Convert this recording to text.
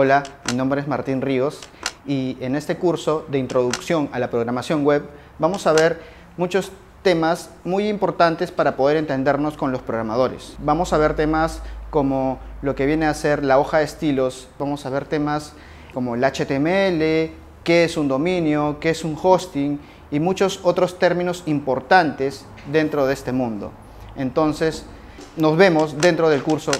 Hola, mi nombre es Martín Ríos y en este curso de introducción a la programación web vamos a ver muchos temas muy importantes para poder entendernos con los programadores. Vamos a ver temas como lo que viene a ser la hoja de estilos, vamos a ver temas como el HTML, qué es un dominio, qué es un hosting y muchos otros términos importantes dentro de este mundo. Entonces, nos vemos dentro del curso